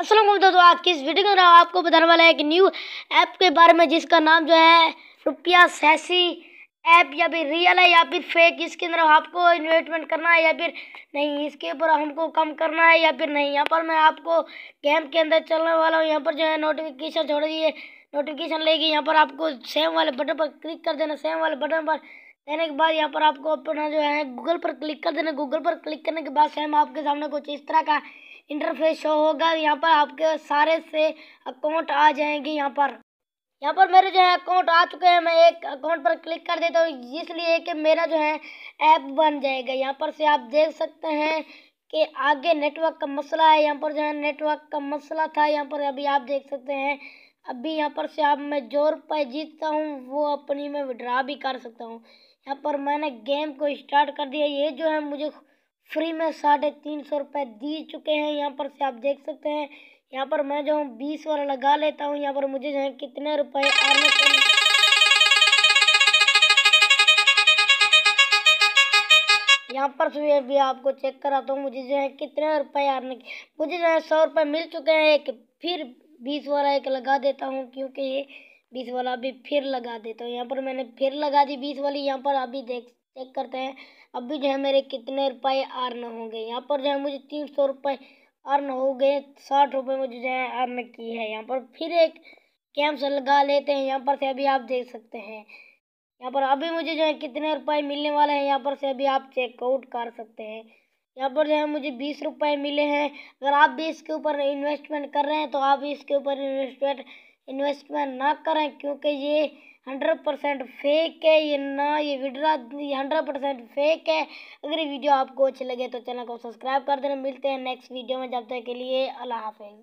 असलम दोस्तों आज की इस वीडियो में आपको बताने वाला है एक न्यू ऐप के बारे में जिसका नाम जो है रुपया सैसी ऐप या फिर रियल है या फिर फेक इसके अंदर आपको इन्वेस्टमेंट करना है या फिर नहीं इसके ऊपर हमको कम करना है या फिर नहीं यहाँ पर मैं आपको गेम के अंदर चलने वाला हूँ यहाँ पर जो है नोटिफिकेशन छोड़ दिए नोटिफिकेशन लेगी यहाँ पर आपको सेम वाले बटन पर क्लिक कर देना सेम वाले बटन पर देने के बाद यहाँ पर आपको अपना जो है गूगल पर क्लिक कर देना गूगल पर क्लिक करने के बाद सेम आपके सामने कुछ इस तरह का इंटरफेस शो होगा यहाँ पर आपके सारे से अकाउंट आ जाएंगे यहाँ पर यहाँ पर मेरे जो है अकाउंट आ चुके हैं मैं एक अकाउंट पर क्लिक कर देता हूँ इसलिए कि मेरा जो है ऐप बन जाएगा यहाँ पर से आप देख सकते हैं कि आगे नेटवर्क का मसला है यहाँ पर जो है नेटवर्क का मसला था यहाँ पर अभी आप देख सकते हैं अभी यहाँ पर से आप मैं जो रुपये जीतता हूँ वो अपनी मैं विड्रा भी कर सकता हूँ यहाँ पर मैंने गेम को स्टार्ट कर दिया ये जो है मुझे फ्री में साढ़े तीन सौ रुपये दी चुके हैं यहाँ पर से आप देख सकते हैं यहाँ पर मैं जो हूँ बीस वाला लगा लेता हूँ यहाँ पर मुझे जो है कितने रुपए आने यहाँ पर से भी आपको चेक कराता हूँ मुझे जो है कितने रुपए आने मुझे जो है सौ रुपये मिल चुके हैं एक फिर बीस वाला एक लगा देता हूँ क्योंकि ये बीस वाला अभी फिर लगा देता हूँ यहाँ पर मैंने फिर लगा दी बीस वाली यहाँ पर अभी देख चेक करते हैं अभी जो है मेरे कितने रुपए अर्न हो गए यहाँ पर जो है मुझे तीन सौ रुपये अर्न हो गए साठ रुपये मुझे जो है अर्न की है यहाँ पर फिर एक कैंप से लगा लेते हैं यहाँ पर से अभी आप देख सकते हैं यहाँ पर अभी मुझे जो है कितने रुपए मिलने वाले हैं यहाँ पर से अभी आप चेकआउट कर सकते हैं यहाँ पर जो है मुझे बीस रुपये मिले हैं अगर आप भी इसके ऊपर इन्वेस्टमेंट कर रहे हैं तो आप भी इसके ऊपर इन्वेस्टमेंट इन्वेस्टमेंट ना करें क्योंकि ये हंड्रेड परसेंट फेक है ये ना ये विड्रा हंड्रेड परसेंट फेक है अगर ये वीडियो आपको अच्छी लगे तो चैनल को सब्सक्राइब कर देना मिलते हैं नेक्स्ट वीडियो में जब तक के लिए अल्लाह हाफिज़